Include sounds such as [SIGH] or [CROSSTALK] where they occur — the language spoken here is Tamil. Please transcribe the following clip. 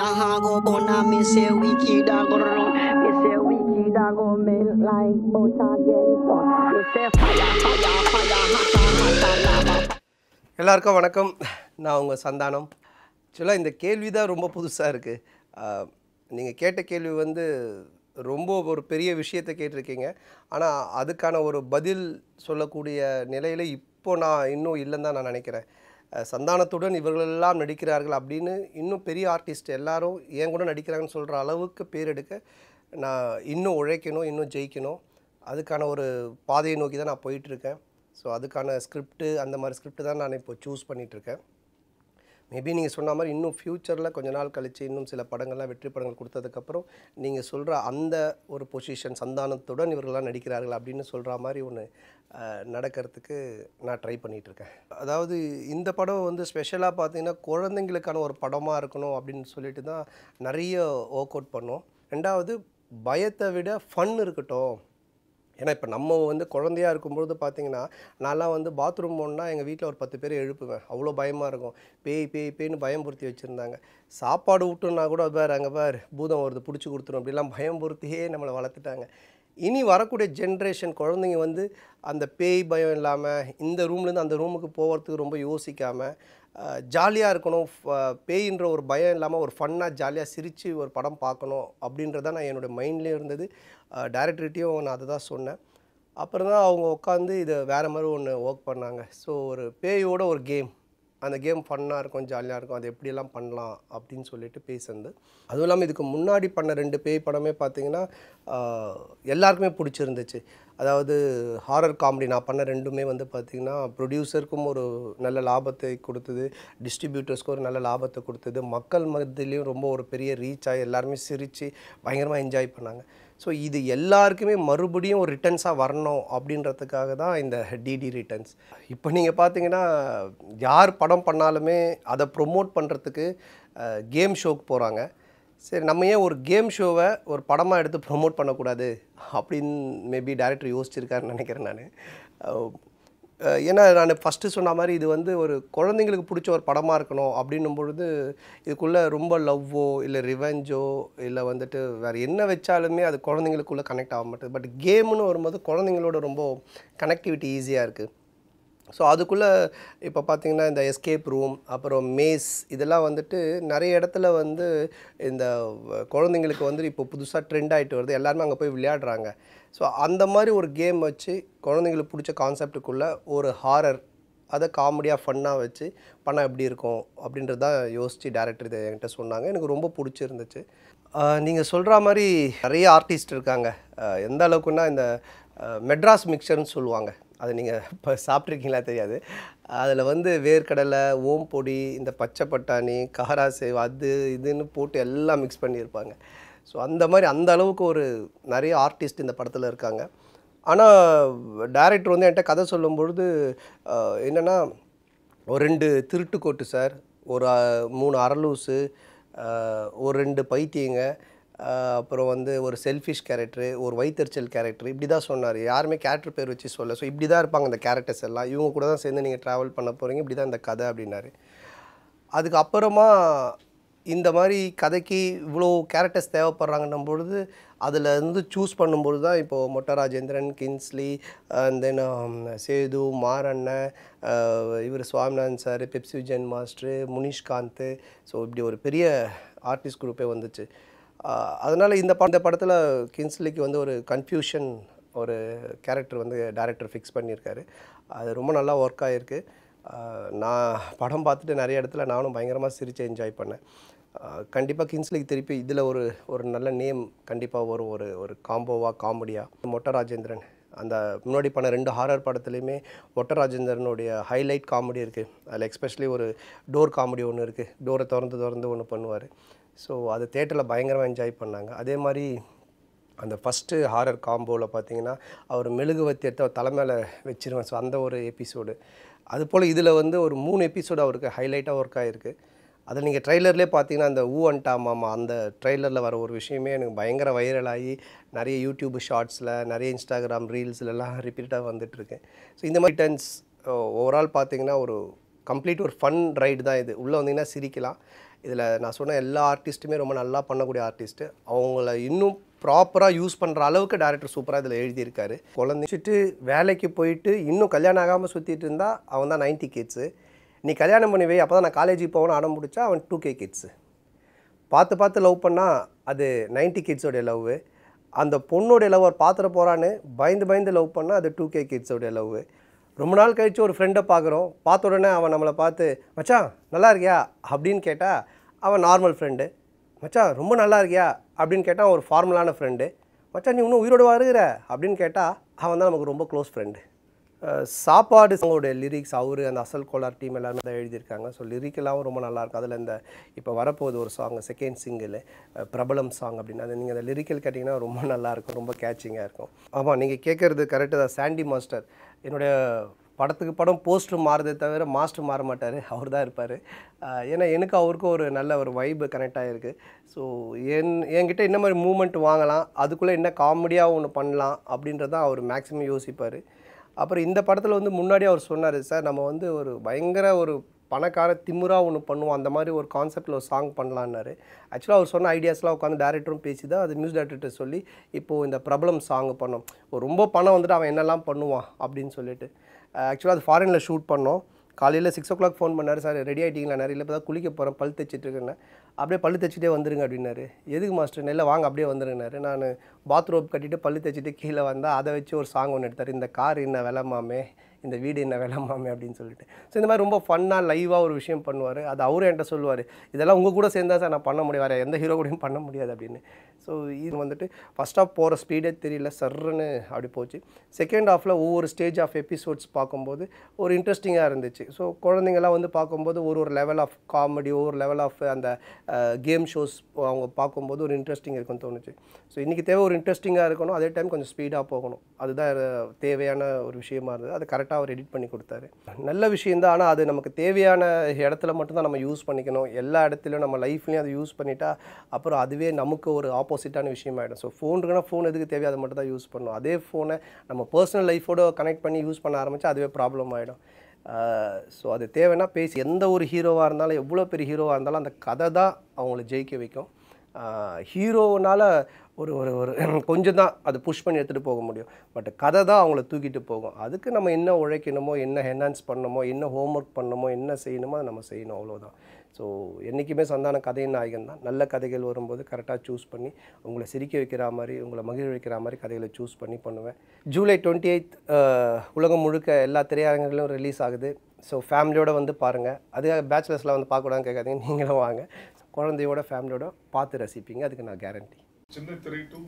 I go bun me say wicked a go run. Me say wicked a go melt like butter get fun. Me say fire, fire, fire, எல்லாருக்கும் வணக்கம் நான் உங்கள் சந்தானம் ஆக்சுவலாக இந்த கேள்வி தான் ரொம்ப புதுசாக இருக்குது நீங்கள் கேட்ட கேள்வி வந்து ரொம்ப ஒரு பெரிய விஷயத்தை கேட்டிருக்கீங்க ஆனால் அதுக்கான ஒரு பதில் சொல்லக்கூடிய நிலையில் இப்போ நான் இன்னும் இல்லைன்னு தான் நான் நினைக்கிறேன் சந்தானத்துடன் இவர்களெல்லாம் நடிக்கிறார்கள் அப்படின்னு இன்னும் பெரிய ஆர்டிஸ்ட் எல்லாரும் என் கூட நடிக்கிறாங்கன்னு சொல்கிற அளவுக்கு பேர் எடுக்க நான் இன்னும் உழைக்கணும் இன்னும் ஜெயிக்கணும் அதுக்கான ஒரு பாதையை நோக்கி தான் நான் போயிட்டுருக்கேன் ஸோ அதுக்கான ஸ்கிரிப்டு அந்த மாதிரி ஸ்கிரிப்ட் தான் நான் இப்போ சூஸ் பண்ணிகிட்ருக்கேன் மேபி நீங்கள் சொன்ன மாதிரி இன்னும் ஃப்யூச்சரில் கொஞ்ச நாள் கழித்து இன்னும் சில படங்கள்லாம் வெற்றி படங்கள் கொடுத்ததுக்கப்புறம் நீங்கள் சொல்கிற அந்த ஒரு பொசிஷன் சந்தானத்துடன் இவர்கள்லாம் நடிக்கிறார்கள் அப்படின்னு சொல்கிற மாதிரி ஒன்று நடக்கிறதுக்கு நான் ட்ரை பண்ணிகிட்ருக்கேன் அதாவது இந்த படம் வந்து ஸ்பெஷலாக பார்த்தீங்கன்னா குழந்தைங்களுக்கான ஒரு படமாக இருக்கணும் அப்படின்னு சொல்லிட்டு தான் நிறைய ஒர்க் அவுட் பண்ணோம் ரெண்டாவது பயத்தை விட ஃபன் இருக்கட்டும் ஏன்னா இப்போ நம்ம வந்து குழந்தையாக இருக்கும்பொழுது பார்த்தீங்கன்னா நான்லாம் வந்து பாத்ரூம் போனால் எங்கள் வீட்டில் ஒரு பத்து பேர் எழுப்புவேன் அவ்வளோ பயமாக இருக்கும் பேய் பேய் பேய்னு பயம்புறுத்தி வச்சுருந்தாங்க சாப்பாடு விட்டுனா கூட பேர் அங்கே பேர் பூதம் வருது பிடிச்சி கொடுத்துரும் அப்படிலாம் பயம்புறுத்தியே நம்மளை வளர்த்துட்டாங்க இனி வரக்கூடிய ஜென்ரேஷன் குழந்தைங்க வந்து அந்த பேய் பயம் இல்லாமல் இந்த ரூம்லேருந்து அந்த ரூமுக்கு போகிறதுக்கு ரொம்ப யோசிக்காமல் ஜாலியாக இருக்கணும் பேயின்ற ஒரு பயம் இல்லாமல் ஒரு ஃபன்னாக ஜாலியாக சிரித்து ஒரு படம் பார்க்கணும் அப்படின்றத நான் என்னுடைய மைண்ட்லேயே இருந்தது டேரக்டர்கிட்டையும் நான் அதை தான் சொன்னேன் அப்புறம் தான் அவங்க உட்காந்து இதை வேறு மாதிரி ஒன்று ஒர்க் பண்ணாங்க ஸோ ஒரு பேயோட ஒரு கேம் அந்த கேம் ஃபன்னாக இருக்கும் ஜாலியாக இருக்கும் அது எப்படியெல்லாம் பண்ணலாம் அப்படின்னு சொல்லிட்டு பேசுறது அதுவும் இல்லாமல் இதுக்கு முன்னாடி பண்ண ரெண்டு பேய் படமே பார்த்தீங்கன்னா எல்லாருக்குமே பிடிச்சிருந்துச்சு அதாவது ஹாரர் காமெடி நான் பண்ண ரெண்டுமே வந்து பார்த்திங்கன்னா ப்ரொடியூசருக்கும் ஒரு நல்ல லாபத்தை கொடுத்தது டிஸ்ட்ரிபியூட்டர்ஸ்க்கும் ஒரு நல்ல லாபத்தை கொடுத்தது மக்கள் மத்தியிலையும் ரொம்ப ஒரு பெரிய ரீச் ஆகி எல்லாருமே சிரித்து பயங்கரமாக என்ஜாய் பண்ணாங்க ஸோ இது எல்லாருக்குமே மறுபடியும் ஒரு ரிட்டர்ன்ஸாக வரணும் அப்படின்றதுக்காக தான் இந்த டிடி ரிட்டர்ன்ஸ் இப்போ நீங்கள் பார்த்தீங்கன்னா யார் படம் பண்ணாலுமே அதை ப்ரொமோட் பண்ணுறதுக்கு கேம் ஷோக்கு போகிறாங்க சரி நம்ம ஏன் ஒரு கேம் ஷோவை ஒரு படமாக எடுத்து ப்ரொமோட் பண்ணக்கூடாது அப்படின்னு மேபி டேரக்டர் யோசிச்சிருக்காருன்னு நினைக்கிறேன் நான் ஏன்னா நான் ஃபஸ்ட்டு சொன்ன மாதிரி இது வந்து ஒரு குழந்தைங்களுக்கு பிடிச்ச ஒரு படமாக இருக்கணும் அப்படின்னும் பொழுது இதுக்குள்ளே ரொம்ப லவ்வோ இல்லை ரிவெஞ்சோ இல்லை வந்துட்டு வேறு என்ன வச்சாலுமே அது குழந்தைங்களுக்குள்ளே கனெக்ட் ஆக மாட்டேது பட் கேம்னு வரும்போது குழந்தைங்களோட ரொம்ப கனெக்டிவிட்டி ஈஸியாக இருக்குது ஸோ அதுக்குள்ளே இப்போ பார்த்திங்கன்னா இந்த எஸ்கேப் ரூம் அப்புறம் மேஸ் இதெல்லாம் வந்துட்டு நிறைய இடத்துல வந்து இந்த குழந்தைங்களுக்கு வந்து இப்போ புதுசாக ட்ரெண்ட் ஆகிட்டு வருது எல்லாருமே அங்கே போய் விளையாடுறாங்க ஸோ அந்த மாதிரி ஒரு கேம் வச்சு குழந்தைங்களுக்கு பிடிச்ச கான்செப்டுக்குள்ளே ஒரு ஹாரர் அதை காமெடியாக ஃபன்னாக வச்சு பணம் எப்படி இருக்கும் அப்படின்றதான் யோசித்து டேரக்டர் இதை என்கிட்ட சொன்னாங்க எனக்கு ரொம்ப பிடிச்சிருந்துச்சு நீங்கள் சொல்கிற மாதிரி நிறைய ஆர்டிஸ்ட் இருக்காங்க எந்த அளவுக்குன்னா இந்த மெட்ராஸ் மிக்சர்னு சொல்லுவாங்க அதை நீங்கள் இப்போ சாப்பிட்ருக்கீங்களா தெரியாது அதில் வந்து வேர்க்கடலை ஓம்பொடி இந்த பச்சை பட்டாணி காராசேவ் அது இதுன்னு போட்டு எல்லாம் மிக்ஸ் பண்ணியிருப்பாங்க ஸோ அந்த மாதிரி அந்த அளவுக்கு ஒரு நிறைய ஆர்டிஸ்ட் இந்த படத்தில் இருக்காங்க ஆனால் டேரக்டர் வந்து என்கிட்ட கதை சொல்லும்பொழுது என்னென்னா ஒரு ரெண்டு திருட்டுக்கோட்டு சார் ஒரு மூணு அரலூசு ஒரு ரெண்டு பைத்தியங்க அப்புறம் வந்து ஒரு செல்ஃபிஷ் கேரக்டரு ஒரு வைத்தறிச்சல் கேரக்டர் இப்படி தான் சொன்னார் யாருமே கேரக்டர் பேர் வச்சு சொல்ல ஸோ இப்படி தான் இருப்பாங்க அந்த கேரக்டர்ஸ் எல்லாம் இவங்க கூட தான் சேர்ந்து நீங்கள் ட்ராவல் பண்ண போகிறீங்க இப்படி தான் இந்த கதை அப்படின்னாரு அதுக்கப்புறமா இந்த மாதிரி கதைக்கு இவ்வளோ கேரக்டர்ஸ் தேவைப்படுறாங்கன்னும் பொழுது அதில் இருந்து சூஸ் பண்ணும்பொழுது தான் இப்போது Mottai Rajendran Kingsley then um, Sethu Maranna இவர் Swaminathan sir Pepsi Vijayan master Munishkanth so இப்படி ஒரு பெரிய ஆர்டிஸ்ட் குரூப்பே வந்துச்சு அதனால் இந்த பட இந்த படத்தில் கின்ஸ்லிக்கு வந்து ஒரு கன்ஃபியூஷன் ஒரு கேரக்டர் வந்து டேரக்டர் ஃபிக்ஸ் பண்ணியிருக்காரு அது ரொம்ப நல்லா ஒர்க் ஆகிருக்கு நான் படம் பார்த்துட்டு நிறைய இடத்துல நானும் பயங்கரமாக சிரித்து என்ஜாய் பண்ணேன் கண்டிப்பாக கின்ஸ்லிக்கு திருப்பி இதில் ஒரு ஒரு நல்ல நேம் கண்டிப்பாக வரும் ஒரு ஒரு காம்போவாக காமெடியாக மொட்ட ராஜேந்திரன் அந்த முன்னாடி பண்ண ரெண்டு ஹாரர் படத்துலையுமே ஒட்ட ராஜேந்திரனுடைய ஹைலைட் காமெடி இருக்குது அதில் எக்ஸ்பெஷலி ஒரு டோர் காமெடி ஒன்று இருக்குது டோரை திறந்து திறந்து ஒன்று பண்ணுவார் ஸோ அதை தேட்டரில் பயங்கரமாக என்ஜாய் பண்ணாங்க அதே மாதிரி அந்த ஃபஸ்ட்டு ஹாரர் காம்போவில் பார்த்தீங்கன்னா அவர் வத்தி எடுத்து அவர் தலை மேலே வச்சிருவேன் ஸோ அந்த ஒரு எபிசோடு அதுபோல் இதில் வந்து ஒரு மூணு எபிசோடு அவருக்கு ஹைலைட்டாக ஒர்க் ஆகிருக்கு அதில் நீங்கள் ட்ரெய்லர்லேயே பார்த்தீங்கன்னா அந்த ஊ அண்டா மாமா அந்த ட்ரெய்லரில் வர ஒரு விஷயமே எனக்கு பயங்கர வைரலாகி நிறைய யூடியூப் ஷார்ட்ஸில் நிறைய இன்ஸ்டாகிராம் ரீல்ஸ்லலாம் ரிப்பீட்டாக வந்துட்டுருக்கு ஸோ இந்த மாதிரி டென்ஸ் ஓவரால் பார்த்தீங்கன்னா ஒரு கம்ப்ளீட் ஒரு ஃபன் ரைடு தான் இது உள்ளே வந்தீங்கன்னா சிரிக்கலாம் இதில் நான் சொன்ன எல்லா ஆர்டிஸ்ட்டுமே ரொம்ப நல்லா பண்ணக்கூடிய ஆர்டிஸ்ட்டு அவங்கள இன்னும் ப்ராப்பராக யூஸ் பண்ணுற அளவுக்கு டேரக்டர் சூப்பராக இதில் எழுதியிருக்காரு குழந்தைச்சிட்டு வேலைக்கு போயிட்டு இன்னும் கல்யாணம் ஆகாமல் சுற்றிட்டு இருந்தால் அவன் தான் நைன்ட்டி கிட்ஸு நீ கல்யாணம் பண்ணி வை அப்போ தான் நான் காலேஜுக்கு போகணும்னு ஆட முடிச்சா அவன் டூ கே கிட்ஸு பார்த்து பார்த்து லவ் பண்ணால் அது நைன்ட்டி கிட்ஸோடைய லவ்வு அந்த பொண்ணுடைய லவ் அவர் பார்த்துட போகிறான்னு பயந்து பயந்து லவ் பண்ணால் அது டூ கே கிட்ஸோடைய லவ்வு ரொம்ப நாள் கழித்து ஒரு ஃப்ரெண்டை பார்க்குறோம் பார்த்த உடனே அவன் நம்மளை பார்த்து மச்சான் நல்லா இருக்கியா அப்படின்னு கேட்டால் அவன் நார்மல் ஃப்ரெண்டு மச்சான் ரொம்ப நல்லா இருக்கியா அப்படின்னு கேட்டால் ஒரு ஃபார்மலான ஃப்ரெண்டு மச்சான் நீ இன்னும் உயிரோடு வருகிற அப்படின்னு கேட்டால் அவன் தான் நமக்கு ரொம்ப க்ளோஸ் ஃப்ரெண்டு சாப்பாடு அவங்களுடைய லிரிக்ஸ் அவர் அந்த அசல் கோலார் டீம் எல்லாருமே தான் எழுதியிருக்காங்க ஸோ லிரிக்கெல்லாம் ரொம்ப நல்லாயிருக்கும் அதில் இந்த இப்போ வரப்போகுது ஒரு சாங் செகண்ட் சிங்கிள் பிரபலம் சாங் அப்படின்னு அது நீங்கள் அந்த லிரிக்கல் கேட்டிங்கன்னா ரொம்ப நல்லாயிருக்கும் ரொம்ப கேச்சிங்காக இருக்கும் ஆமாம் நீங்கள் கேட்குறது கரெக்டு தான் சாண்டி மாஸ்டர் என்னுடைய படத்துக்கு படம் போஸ்ட்டு மாறுதே தவிர மாஸ்டர் மாற மாட்டார் அவர் தான் இருப்பார் ஏன்னா எனக்கு அவருக்கும் ஒரு நல்ல ஒரு வைப்பு கனெக்ட் ஆகிருக்கு ஸோ என் என்கிட்ட என்ன மாதிரி மூமெண்ட் வாங்கலாம் அதுக்குள்ளே என்ன காமெடியாக ஒன்று பண்ணலாம் அப்படின்றதான் அவர் மேக்ஸிமம் யோசிப்பார் அப்புறம் இந்த படத்தில் வந்து முன்னாடி அவர் சொன்னார் சார் நம்ம வந்து ஒரு பயங்கர ஒரு பணக்கார திமுறாக ஒன்று பண்ணுவோம் அந்த மாதிரி ஒரு கான்செப்டில் ஒரு சாங் பண்ணலான்னாரு ஆக்சுவலாக அவர் சொன்ன ஐடியாஸ்லாம் உட்காந்து டேரக்டரும் பேசி தான் அது மியூசிக் டேரக்டர்கிட்ட சொல்லி இப்போது இந்த பிரபலம் சாங் பண்ணோம் ரொம்ப பணம் வந்துட்டு அவன் என்னெல்லாம் பண்ணுவான் அப்படின்னு சொல்லிட்டு ஆக்சுவலாக அது ஃபாரினில் ஷூட் பண்ணோம் காலையில் சிக்ஸ் ஓ கிளாக் ஃபோன் பண்ணார் சார் ரெடி ஆகிட்டிங்களா நிறைய இப்போ தான் குளிக்க போகிறேன் பல் இருக்கேன் அப்படியே பல்லு தைச்சிட்டே வந்துருங்க அப்படின்னாரு எதுக்கு மாஸ்டர் இல்லை வாங்க அப்படியே வந்துருங்கனாரு நான் பாத்ரூம் கட்டிட்டு பல்லு தைச்சிட்டு கீழே வந்தால் அதை வச்சு ஒரு சாங் ஒன்று எடுத்தார் இந்த கார் என்ன விலமாமே இந்த வீடு என்ன மாமே அப்படின்னு சொல்லிட்டு ஸோ இந்த மாதிரி ரொம்ப ஃபன்னாக லைவாக ஒரு விஷயம் பண்ணுவார் அது அவரும் என்கிட்ட சொல்லுவார் இதெல்லாம் உங்கள் கூட சேர்ந்தா சார் நான் பண்ண முடியாது எந்த ஹீரோ கூடயும் பண்ண முடியாது அப்படின்னு ஸோ இது வந்துட்டு ஃபஸ்ட் ஆஃப் போகிற ஸ்பீடே தெரியல சர்ன்னு அப்படி போச்சு செகண்ட் ஆஃபில் ஒவ்வொரு ஸ்டேஜ் ஆஃப் எபிசோட்ஸ் பார்க்கும்போது ஒரு இன்ட்ரெஸ்டிங்காக இருந்துச்சு ஸோ குழந்தைங்கள்லாம் வந்து பார்க்கும்போது ஒரு ஒரு லெவல் ஆஃப் காமெடி ஒரு லெவல் ஆஃப் அந்த கேம் ஷோஸ் அவங்க பார்க்கும்போது ஒரு இன்ட்ரெஸ்டிங் இருக்குன்னு தோணுச்சு ஸோ இன்றைக்கி தேவை ஒரு இன்ட்ரெஸ்டிங்காக இருக்கணும் அதே டைம் கொஞ்சம் ஸ்பீடாக போகணும் அதுதான் தேவையான ஒரு விஷயமா இருந்தது அது கரெக்டாக கரெக்டாக அவர் எடிட் பண்ணி கொடுத்தாரு நல்ல விஷயந்தான் ஆனால் அது நமக்கு தேவையான இடத்துல மட்டும்தான் நம்ம யூஸ் பண்ணிக்கணும் எல்லா இடத்துலையும் நம்ம லைஃப்லேயும் அதை யூஸ் பண்ணிட்டா அப்புறம் அதுவே நமக்கு ஒரு ஆப்போசிட்டான விஷயம் ஆகிடும் ஸோ ஃபோன் இருக்குன்னா ஃபோன் எதுக்கு தேவையோ அதை மட்டும் தான் யூஸ் பண்ணணும் அதே ஃபோனை நம்ம பர்சனல் லைஃபோடு கனெக்ட் பண்ணி யூஸ் பண்ண ஆரம்பித்தா அதுவே ப்ராப்ளம் ஆகிடும் ஸோ அது தேவைன்னா பேசி எந்த ஒரு ஹீரோவாக இருந்தாலும் எவ்வளோ பெரிய ஹீரோவாக இருந்தாலும் அந்த கதை தான் அவங்கள ஜெயிக்க வைக்கும் ஹீரோனால் ஒரு ஒரு ஒரு [CLEARS THROAT] கொஞ்சம் தான் அது புஷ் பண்ணி எடுத்துகிட்டு போக முடியும் பட் கதை தான் அவங்கள தூக்கிட்டு போகும் அதுக்கு நம்ம என்ன உழைக்கணுமோ என்ன ஹெனான்ஸ் பண்ணணுமோ என்ன ஹோம் ஒர்க் பண்ணணுமோ என்ன செய்யணுமோ அதை நம்ம செய்யணும் அவ்வளோதான் ஸோ என்றைக்குமே சந்தான கதையின் நாயகன் தான் நல்ல கதைகள் வரும்போது கரெக்டாக சூஸ் பண்ணி உங்களை சிரிக்க வைக்கிற மாதிரி உங்களை மகிழ் வைக்கிற மாதிரி கதைகளை சூஸ் பண்ணி பண்ணுவேன் ஜூலை டுவெண்ட்டி எயித் உலகம் முழுக்க எல்லா திரையரங்குகளிலும் ரிலீஸ் ஆகுது ஸோ ஃபேமிலியோடு வந்து பாருங்கள் அதுக்காக பேச்சுலர்ஸ்லாம் வந்து பார்க்கக்கூடாதுன்னு கேட்காதீங்க நீங்களும் வாங்க குழந்தையோட ஃபேமிலியோட பார்த்து ரசிப்பீங்க அதுக்கு நான் கேரண்டி சின்ன திரை டூ